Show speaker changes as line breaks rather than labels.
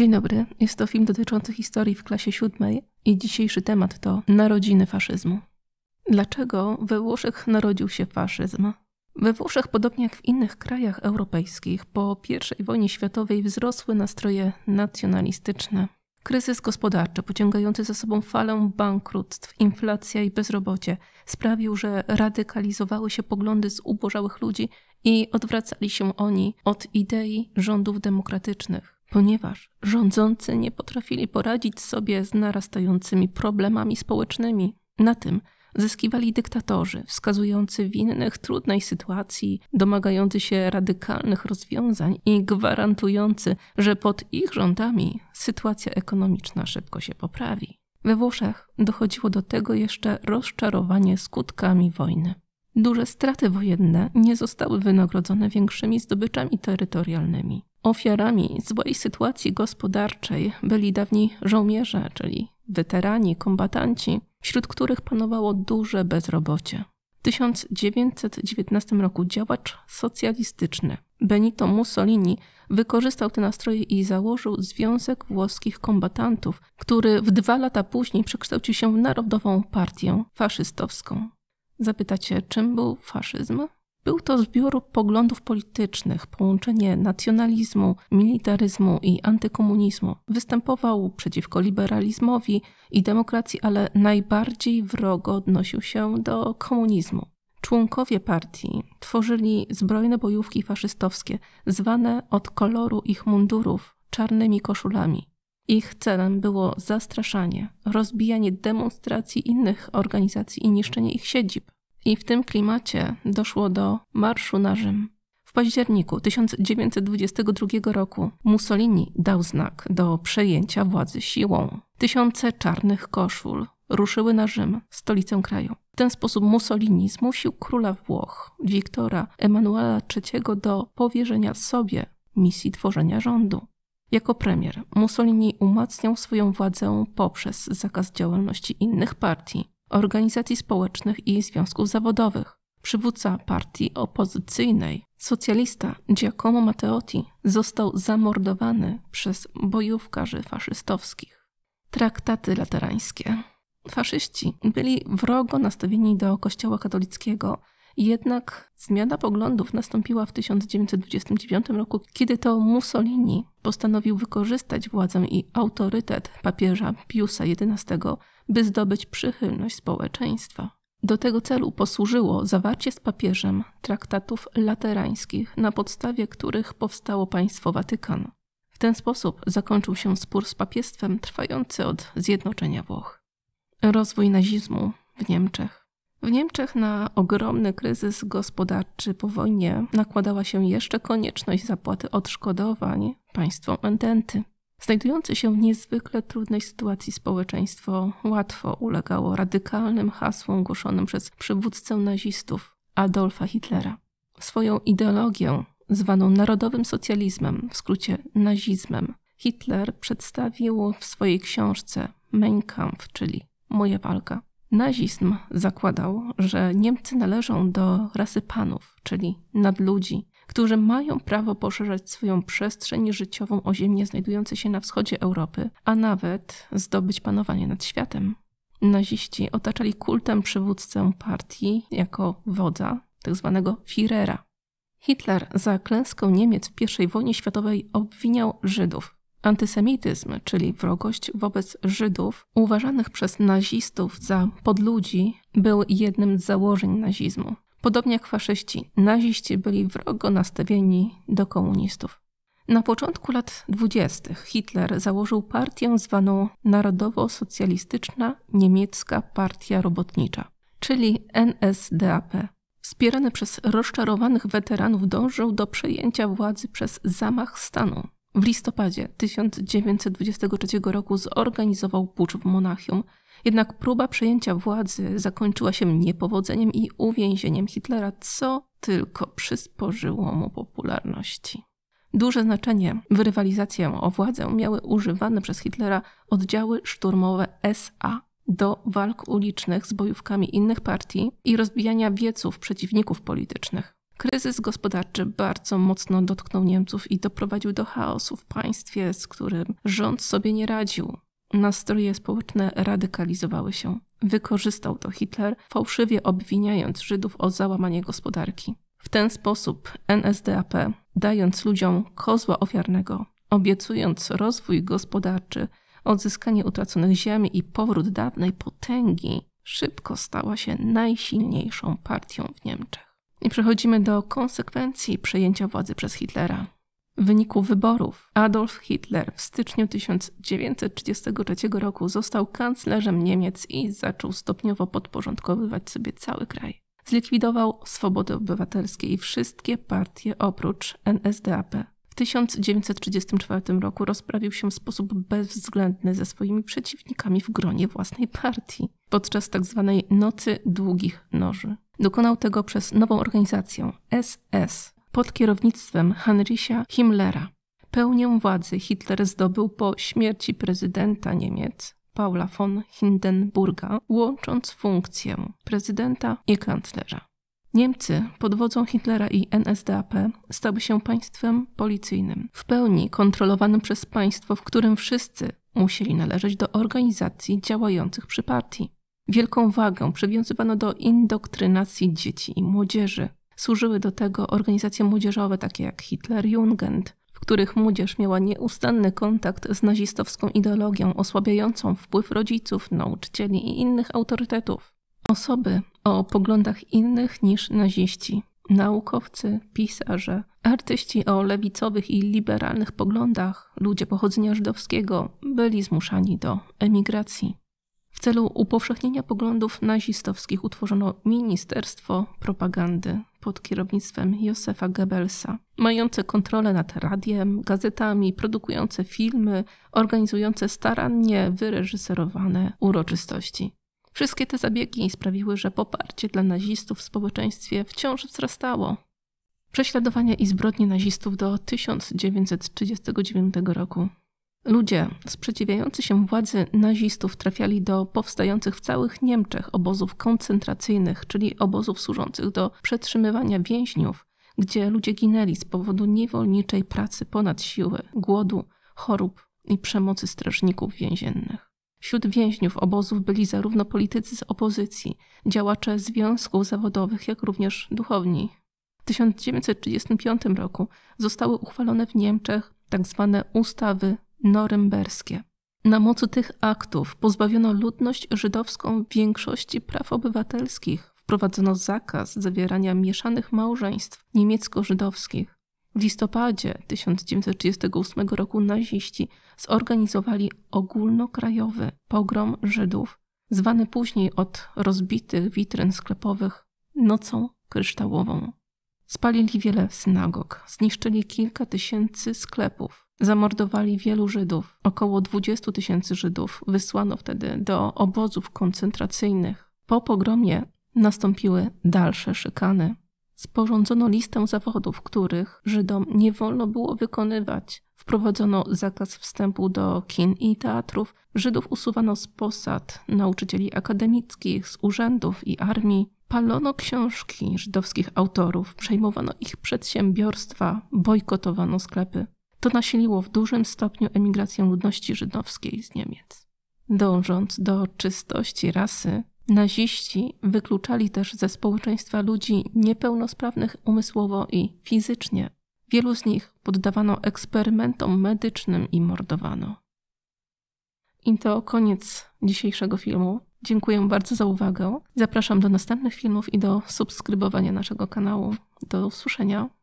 Dzień dobry, jest to film dotyczący historii w klasie siódmej i dzisiejszy temat to narodziny faszyzmu. Dlaczego we Włoszech narodził się faszyzm? We Włoszech, podobnie jak w innych krajach europejskich, po I wojnie światowej wzrosły nastroje nacjonalistyczne. Kryzys gospodarczy pociągający za sobą falę bankructw, inflacja i bezrobocie sprawił, że radykalizowały się poglądy zubożałych ludzi i odwracali się oni od idei rządów demokratycznych ponieważ rządzący nie potrafili poradzić sobie z narastającymi problemami społecznymi. Na tym zyskiwali dyktatorzy, wskazujący winnych trudnej sytuacji, domagający się radykalnych rozwiązań i gwarantujący, że pod ich rządami sytuacja ekonomiczna szybko się poprawi. We Włoszech dochodziło do tego jeszcze rozczarowanie skutkami wojny. Duże straty wojenne nie zostały wynagrodzone większymi zdobyczami terytorialnymi. Ofiarami złej sytuacji gospodarczej byli dawni żołnierze, czyli weterani, kombatanci, wśród których panowało duże bezrobocie. W 1919 roku działacz socjalistyczny Benito Mussolini wykorzystał te nastroje i założył Związek Włoskich Kombatantów, który w dwa lata później przekształcił się w Narodową Partię Faszystowską. Zapytacie, czym był faszyzm? Był to zbiór poglądów politycznych, połączenie nacjonalizmu, militaryzmu i antykomunizmu. Występował przeciwko liberalizmowi i demokracji, ale najbardziej wrogo odnosił się do komunizmu. Członkowie partii tworzyli zbrojne bojówki faszystowskie, zwane od koloru ich mundurów czarnymi koszulami. Ich celem było zastraszanie, rozbijanie demonstracji innych organizacji i niszczenie ich siedzib. I w tym klimacie doszło do marszu na Rzym. W październiku 1922 roku Mussolini dał znak do przejęcia władzy siłą. Tysiące czarnych koszul ruszyły na Rzym, stolicę kraju. W ten sposób Mussolini zmusił króla Włoch, Wiktora Emanuela III, do powierzenia sobie misji tworzenia rządu. Jako premier Mussolini umacniał swoją władzę poprzez zakaz działalności innych partii, organizacji społecznych i związków zawodowych. Przywódca partii opozycyjnej, socjalista Giacomo Matteotti, został zamordowany przez bojówkarzy faszystowskich. Traktaty laterańskie. Faszyści byli wrogo nastawieni do Kościoła katolickiego, jednak zmiana poglądów nastąpiła w 1929 roku, kiedy to Mussolini postanowił wykorzystać władzę i autorytet papieża Piusa XI by zdobyć przychylność społeczeństwa. Do tego celu posłużyło zawarcie z papieżem traktatów laterańskich, na podstawie których powstało państwo Watykan. W ten sposób zakończył się spór z papiestwem trwający od zjednoczenia Włoch. Rozwój nazizmu w Niemczech. W Niemczech na ogromny kryzys gospodarczy po wojnie nakładała się jeszcze konieczność zapłaty odszkodowań państwom ententy. Znajdujące się w niezwykle trudnej sytuacji społeczeństwo łatwo ulegało radykalnym hasłom głoszonym przez przywódcę nazistów Adolfa Hitlera. Swoją ideologię, zwaną narodowym socjalizmem, w skrócie nazizmem, Hitler przedstawił w swojej książce Mein Kampf, czyli Moja walka. Nazizm zakładał, że Niemcy należą do rasy panów, czyli nadludzi, którzy mają prawo poszerzać swoją przestrzeń życiową o ziemie znajdujące się na wschodzie Europy, a nawet zdobyć panowanie nad światem. Naziści otaczali kultem przywódcę partii jako wodza, tzw. Tak Führera. Hitler za klęską Niemiec w I wojnie światowej obwiniał Żydów, Antysemityzm, czyli wrogość wobec Żydów, uważanych przez nazistów za podludzi, był jednym z założeń nazizmu. Podobnie jak faszyści, naziści byli wrogo nastawieni do komunistów. Na początku lat dwudziestych Hitler założył partię zwaną Narodowo-Socjalistyczna Niemiecka Partia Robotnicza, czyli NSDAP. Wspierany przez rozczarowanych weteranów dążył do przejęcia władzy przez zamach stanu w listopadzie 1923 roku zorganizował pucz w Monachium, jednak próba przejęcia władzy zakończyła się niepowodzeniem i uwięzieniem Hitlera, co tylko przysporzyło mu popularności. Duże znaczenie w rywalizację o władzę miały używane przez Hitlera oddziały szturmowe SA do walk ulicznych z bojówkami innych partii i rozbijania wieców przeciwników politycznych. Kryzys gospodarczy bardzo mocno dotknął Niemców i doprowadził do chaosu w państwie, z którym rząd sobie nie radził. Nastroje społeczne radykalizowały się. Wykorzystał to Hitler, fałszywie obwiniając Żydów o załamanie gospodarki. W ten sposób NSDAP, dając ludziom kozła ofiarnego, obiecując rozwój gospodarczy, odzyskanie utraconych ziemi i powrót dawnej potęgi, szybko stała się najsilniejszą partią w Niemczech. I przechodzimy do konsekwencji przejęcia władzy przez Hitlera. W wyniku wyborów Adolf Hitler w styczniu 1933 roku został kanclerzem Niemiec i zaczął stopniowo podporządkowywać sobie cały kraj. Zlikwidował swobody obywatelskie i wszystkie partie oprócz NSDAP. W 1934 roku rozprawił się w sposób bezwzględny ze swoimi przeciwnikami w gronie własnej partii podczas tzw. Tak Nocy Długich Noży. Dokonał tego przez nową organizację SS pod kierownictwem Heinricha Himmlera. Pełnię władzy Hitler zdobył po śmierci prezydenta Niemiec Paula von Hindenburga, łącząc funkcję prezydenta i kanclerza. Niemcy pod wodzą Hitlera i NSDAP stały się państwem policyjnym, w pełni kontrolowanym przez państwo, w którym wszyscy musieli należeć do organizacji działających przy partii. Wielką wagę przywiązywano do indoktrynacji dzieci i młodzieży. Służyły do tego organizacje młodzieżowe takie jak Hitler Jugend, w których młodzież miała nieustanny kontakt z nazistowską ideologią osłabiającą wpływ rodziców, nauczycieli i innych autorytetów. Osoby o poglądach innych niż naziści, naukowcy, pisarze, artyści o lewicowych i liberalnych poglądach, ludzie pochodzenia żydowskiego byli zmuszani do emigracji. W celu upowszechnienia poglądów nazistowskich utworzono Ministerstwo Propagandy pod kierownictwem Józefa Goebbelsa, mające kontrolę nad radiem, gazetami, produkujące filmy, organizujące starannie wyreżyserowane uroczystości. Wszystkie te zabiegi sprawiły, że poparcie dla nazistów w społeczeństwie wciąż wzrastało. Prześladowania i zbrodnie nazistów do 1939 roku Ludzie sprzeciwiający się władzy nazistów trafiali do powstających w całych Niemczech obozów koncentracyjnych, czyli obozów służących do przetrzymywania więźniów, gdzie ludzie ginęli z powodu niewolniczej pracy ponad siły, głodu, chorób i przemocy strażników więziennych. Wśród więźniów obozów byli zarówno politycy z opozycji, działacze związków zawodowych, jak również duchowni. W 1935 roku zostały uchwalone w Niemczech tzw. Tak ustawy norymberskie. Na mocy tych aktów pozbawiono ludność żydowską większości praw obywatelskich, wprowadzono zakaz zawierania mieszanych małżeństw niemiecko-żydowskich. W listopadzie 1938 roku naziści zorganizowali ogólnokrajowy pogrom Żydów, zwany później od rozbitych witryn sklepowych nocą kryształową. Spalili wiele synagog, zniszczyli kilka tysięcy sklepów, Zamordowali wielu Żydów. Około 20 tysięcy Żydów wysłano wtedy do obozów koncentracyjnych. Po pogromie nastąpiły dalsze szykany. Sporządzono listę zawodów, których Żydom nie wolno było wykonywać. Wprowadzono zakaz wstępu do kin i teatrów. Żydów usuwano z posad, nauczycieli akademickich, z urzędów i armii. Palono książki żydowskich autorów, przejmowano ich przedsiębiorstwa, bojkotowano sklepy to nasiliło w dużym stopniu emigrację ludności żydowskiej z Niemiec. Dążąc do czystości rasy, naziści wykluczali też ze społeczeństwa ludzi niepełnosprawnych umysłowo i fizycznie. Wielu z nich poddawano eksperymentom medycznym i mordowano. I to koniec dzisiejszego filmu. Dziękuję bardzo za uwagę. Zapraszam do następnych filmów i do subskrybowania naszego kanału. Do usłyszenia.